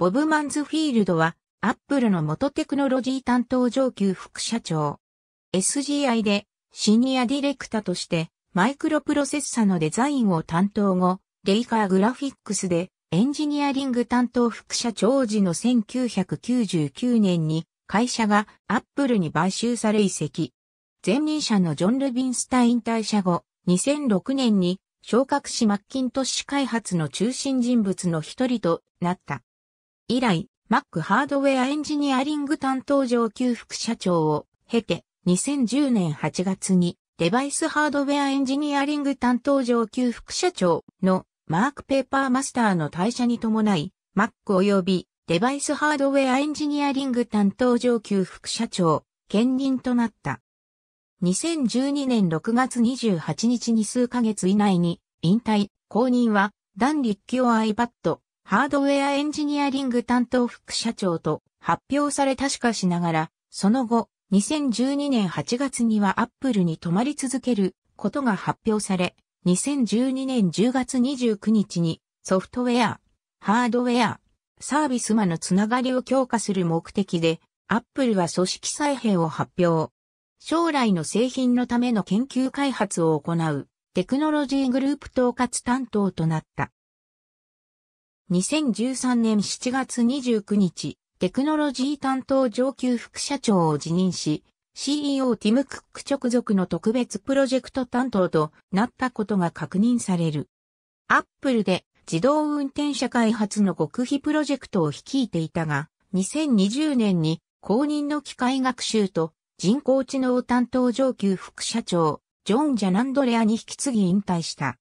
ボブ・マンズフィールドは、アップルの元テクノロジー担当上級副社長。SGI でシニアディレクターとしてマイクロプロセッサのデザインを担当後、レイカーグラフィックスでエンジニアリング担当副社長時の1999年に会社がアップルに買収され移籍。前任者のジョン・ルビンスタイン退社後、2006年に昇格しマッキントッシュ開発の中心人物の一人となった。以来、Mac ハードウェアエンジニアリング担当上級副社長を経て、2010年8月にデバイスハードウェアエンジニアリング担当上級副社長のマークペーパーマスターの退社に伴い、Mac 及びデバイスハードウェアエンジニアリング担当上級副社長、兼任となった。2012年6月28日に数ヶ月以内に引退、後任は、ダン・リッキオ・アイバット、ハードウェアエンジニアリング担当副社長と発表されたしかしながら、その後、2012年8月にはアップルに泊まり続けることが発表され、2012年10月29日にソフトウェア、ハードウェア、サービス間のつながりを強化する目的で、アップルは組織再編を発表。将来の製品のための研究開発を行うテクノロジーグループ統括担当となった。2013年7月29日、テクノロジー担当上級副社長を辞任し、CEO ティム・クック直属の特別プロジェクト担当となったことが確認される。アップルで自動運転車開発の極秘プロジェクトを率いていたが、2020年に公認の機械学習と人工知能担当上級副社長、ジョン・ジャナンドレアに引き継ぎ引退した。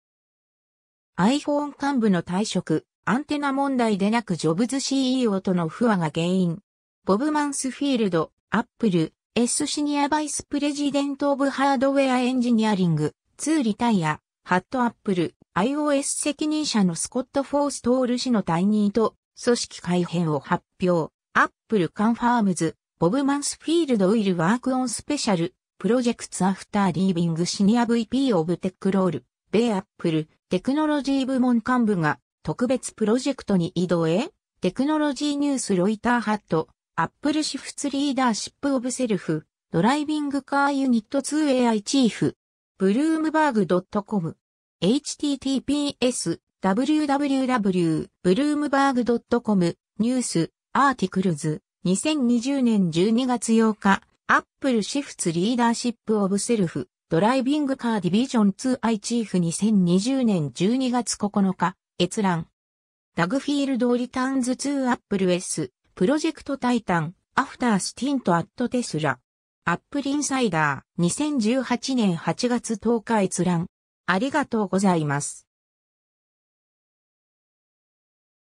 iPhone 幹部の退職、アンテナ問題でなくジョブズ CEO との不和が原因。ボブマンスフィールド、アップル、S シニアバイスプレジデントオブハードウェアエンジニアリング、2リタイア、ハットアップル、iOS 責任者のスコット・フォーストール氏の退任と、組織改編を発表、アップルカンファームズ、ボブマンスフィールドウィルワークオンスペシャル、プロジェクツアフターリービングシニア VP オブテックロール、ベイアップル、テクノロジー部門幹部が、特別プロジェクトに移動へ、テクノロジーニュースロイターハット、アップルシフツリーダーシップオブセルフ、ドライビングカーユニット 2AI チーフ、ブルームバーグ .com、https、www.bloomberg.com ニュースアーティクルズ2020年12月8日アップルシフツリーダーシップオブセルフドライビングカーディビジョン 2i チーフ2020年12月9日閲覧。ダグフィールド・リターンズ・ 2・ アップル S、プロジェクト・タイタン、アフター・スティント・アット・テスラ。アップル・インサイダー、2018年8月10日閲覧。ありがとうございます。